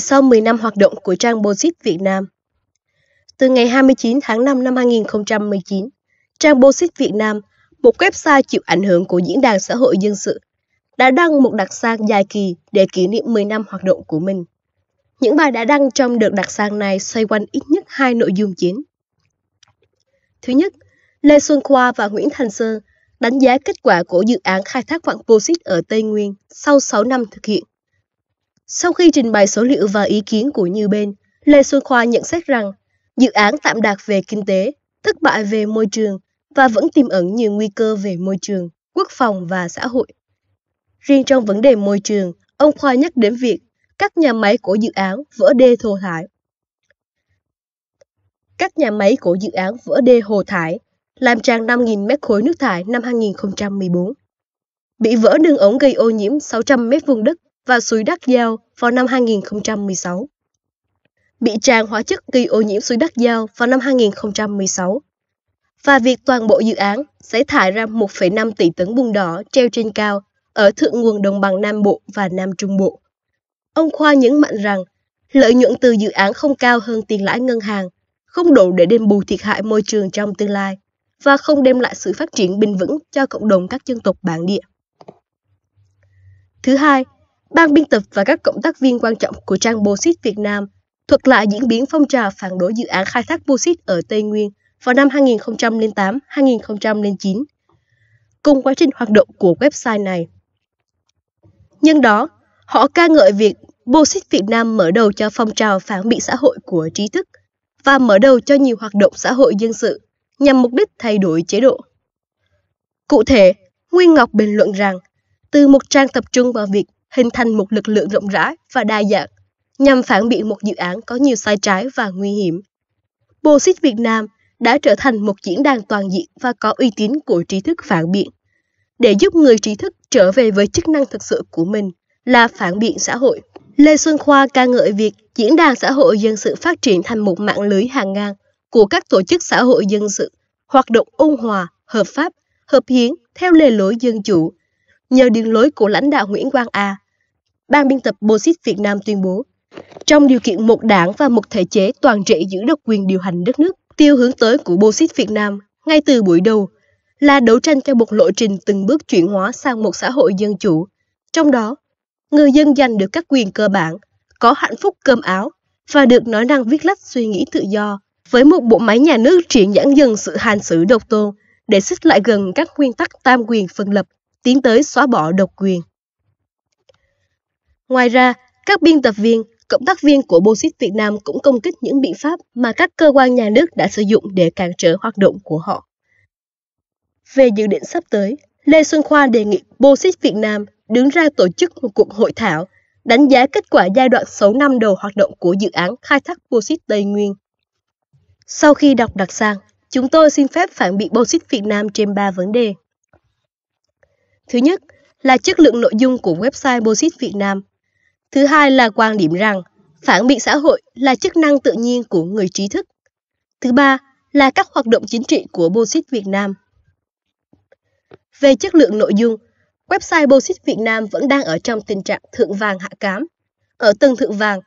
sau 10 năm hoạt động của trang Bozit Việt Nam. Từ ngày 29 tháng 5 năm 2019, trang Bozit Việt Nam, một website chịu ảnh hưởng của diễn đàn xã hội dân sự, đã đăng một đặc sang dài kỳ để kỷ niệm 10 năm hoạt động của mình. Những bài đã đăng trong đợt đặc sang này xoay quanh ít nhất hai nội dung chính. Thứ nhất, Lê Xuân Khoa và Nguyễn Thành Sơn đánh giá kết quả của dự án khai thác quặng Bozit ở Tây Nguyên sau 6 năm thực hiện sau khi trình bày số liệu và ý kiến của nhiều bên, Lê Xuân Khoa nhận xét rằng dự án tạm đạt về kinh tế, thất bại về môi trường và vẫn tiềm ẩn nhiều nguy cơ về môi trường, quốc phòng và xã hội. Riêng trong vấn đề môi trường, ông Khoa nhắc đến việc các nhà máy của dự án vỡ đê thô thải. Các nhà máy của dự án vỡ đê hồ thải, làm tràn 5.000 mét khối nước thải năm 2014. Bị vỡ đường ống gây ô nhiễm 600 mét vuông đất và suối đắc giao vào năm 2016. Bị tràn hóa chất gây ô nhiễm suối đắc giao vào năm 2016. Và việc toàn bộ dự án sẽ thải ra 1,5 tỷ tấn bùn đỏ treo trên cao ở thượng nguồn đồng bằng Nam Bộ và Nam Trung Bộ. Ông Khoa nhấn mạnh rằng, lợi nhuận từ dự án không cao hơn tiền lãi ngân hàng, không đủ để đền bù thiệt hại môi trường trong tương lai và không đem lại sự phát triển bền vững cho cộng đồng các dân tộc bản địa. Thứ hai, ban biên tập và các cộng tác viên quan trọng của trang Bosit Việt Nam thuật lại diễn biến phong trào phản đối dự án khai thác Bosit ở Tây Nguyên vào năm 2008-2009, cùng quá trình hoạt động của website này. Nhân đó, họ ca ngợi việc Bosit Việt Nam mở đầu cho phong trào phản biện xã hội của trí thức và mở đầu cho nhiều hoạt động xã hội dân sự nhằm mục đích thay đổi chế độ. Cụ thể, Nguyên Ngọc bình luận rằng, từ một trang tập trung vào việc hình thành một lực lượng rộng rãi và đa dạng nhằm phản biện một dự án có nhiều sai trái và nguy hiểm. Bosit Việt Nam đã trở thành một diễn đàn toàn diện và có uy tín của trí thức phản biện. Để giúp người trí thức trở về với chức năng thực sự của mình là phản biện xã hội, Lê Xuân Khoa ca ngợi việc diễn đàn xã hội dân sự phát triển thành một mạng lưới hàng ngang của các tổ chức xã hội dân sự, hoạt động ôn hòa, hợp pháp, hợp hiến theo lề lối dân chủ. Nhờ đường lối của lãnh đạo Nguyễn Quang A, Ban biên tập Bosit Việt Nam tuyên bố, trong điều kiện một đảng và một thể chế toàn trị giữ độc quyền điều hành đất nước, tiêu hướng tới của Bosit Việt Nam ngay từ buổi đầu là đấu tranh cho một lộ trình từng bước chuyển hóa sang một xã hội dân chủ. Trong đó, người dân giành được các quyền cơ bản, có hạnh phúc cơm áo và được nói năng viết lách suy nghĩ tự do, với một bộ máy nhà nước triển giãn dần sự hành xử độc tôn để xích lại gần các nguyên tắc tam quyền phân lập, tiến tới xóa bỏ độc quyền. Ngoài ra, các biên tập viên, cộng tác viên của Bosit Việt Nam cũng công kích những biện pháp mà các cơ quan nhà nước đã sử dụng để cản trở hoạt động của họ. Về dự định sắp tới, Lê Xuân Khoa đề nghị Bosit Việt Nam đứng ra tổ chức một cuộc hội thảo đánh giá kết quả giai đoạn 6 năm đầu hoạt động của dự án khai thác Bosit Tây Nguyên. Sau khi đọc đặc sang, chúng tôi xin phép phản biện Bosit Việt Nam trên 3 vấn đề. Thứ nhất là chất lượng nội dung của website Bosit Việt Nam Thứ hai là quan điểm rằng phản biện xã hội là chức năng tự nhiên của người trí thức. Thứ ba là các hoạt động chính trị của Bosit Việt Nam. Về chất lượng nội dung, website Bosit Việt Nam vẫn đang ở trong tình trạng thượng vàng hạ cám. Ở tầng thượng vàng,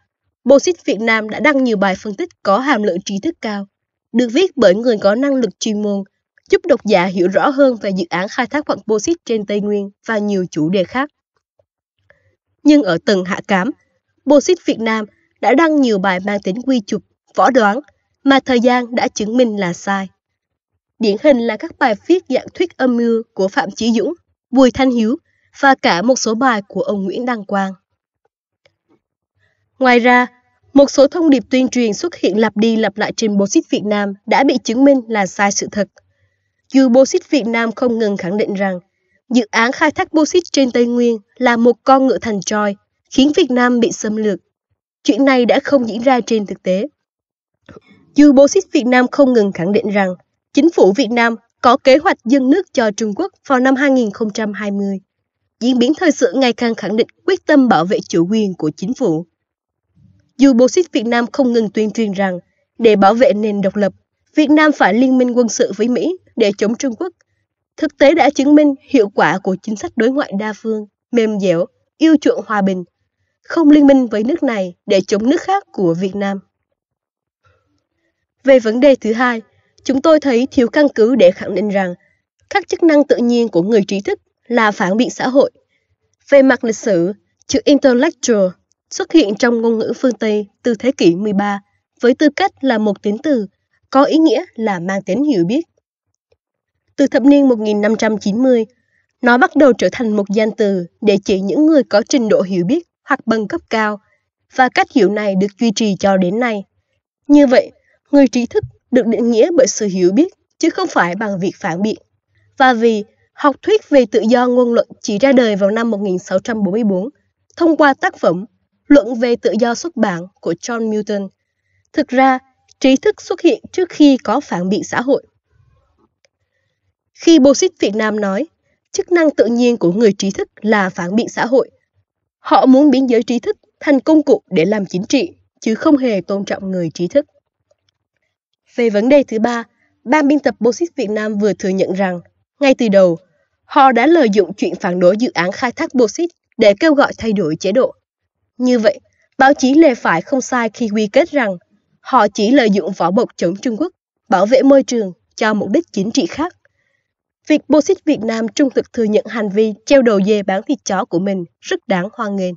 Bosit Việt Nam đã đăng nhiều bài phân tích có hàm lượng trí thức cao, được viết bởi người có năng lực chuyên môn, giúp độc giả hiểu rõ hơn về dự án khai thác quặng Bosit trên Tây Nguyên và nhiều chủ đề khác nhưng ở tầng hạ cám, Bosit Việt Nam đã đăng nhiều bài mang tính quy chụp, võ đoán mà thời gian đã chứng minh là sai. Điển hình là các bài viết dạng thuyết âm mưu của Phạm Chí Dũng, Bùi Thanh Hiếu và cả một số bài của ông Nguyễn Đăng Quang. Ngoài ra, một số thông điệp tuyên truyền xuất hiện lặp đi lặp lại trên Bosit Việt Nam đã bị chứng minh là sai sự thật. Dù Bosit Việt Nam không ngừng khẳng định rằng Dự án khai thác bô xít trên Tây Nguyên là một con ngựa thành tròi, khiến Việt Nam bị xâm lược. Chuyện này đã không diễn ra trên thực tế. Dù bô xít Việt Nam không ngừng khẳng định rằng chính phủ Việt Nam có kế hoạch dân nước cho Trung Quốc vào năm 2020. Diễn biến thời sự ngày càng khẳng định quyết tâm bảo vệ chủ quyền của chính phủ. Dù bô xít Việt Nam không ngừng tuyên truyền rằng để bảo vệ nền độc lập, Việt Nam phải liên minh quân sự với Mỹ để chống Trung Quốc Thực tế đã chứng minh hiệu quả của chính sách đối ngoại đa phương, mềm dẻo, yêu chuộng hòa bình, không liên minh với nước này để chống nước khác của Việt Nam. Về vấn đề thứ hai, chúng tôi thấy thiếu căn cứ để khẳng định rằng các chức năng tự nhiên của người trí thức là phản biện xã hội. Về mặt lịch sử, chữ intellectual xuất hiện trong ngôn ngữ phương Tây từ thế kỷ 13 với tư cách là một tính từ có ý nghĩa là mang tính hiểu biết từ thập niên 1590. Nó bắt đầu trở thành một danh từ để chỉ những người có trình độ hiểu biết hoặc bằng cấp cao, và cách hiểu này được duy trì cho đến nay. Như vậy, người trí thức được định nghĩa bởi sự hiểu biết chứ không phải bằng việc phản biện. Và vì học thuyết về tự do ngôn luận chỉ ra đời vào năm 1644 thông qua tác phẩm Luận về tự do xuất bản của John Milton. Thực ra, trí thức xuất hiện trước khi có phản biện xã hội. Khi Bosit Việt Nam nói, chức năng tự nhiên của người trí thức là phản biện xã hội. Họ muốn biến giới trí thức thành công cụ để làm chính trị, chứ không hề tôn trọng người trí thức. Về vấn đề thứ ba, ban biên tập Bosit Việt Nam vừa thừa nhận rằng, ngay từ đầu, họ đã lợi dụng chuyện phản đối dự án khai thác Bosit để kêu gọi thay đổi chế độ. Như vậy, báo chí lề phải không sai khi quy kết rằng họ chỉ lợi dụng vỏ bọc chống Trung Quốc, bảo vệ môi trường cho mục đích chính trị khác Việc Bô Xít Việt Nam trung thực thừa nhận hành vi treo đầu dê bán thịt chó của mình rất đáng hoan nghênh.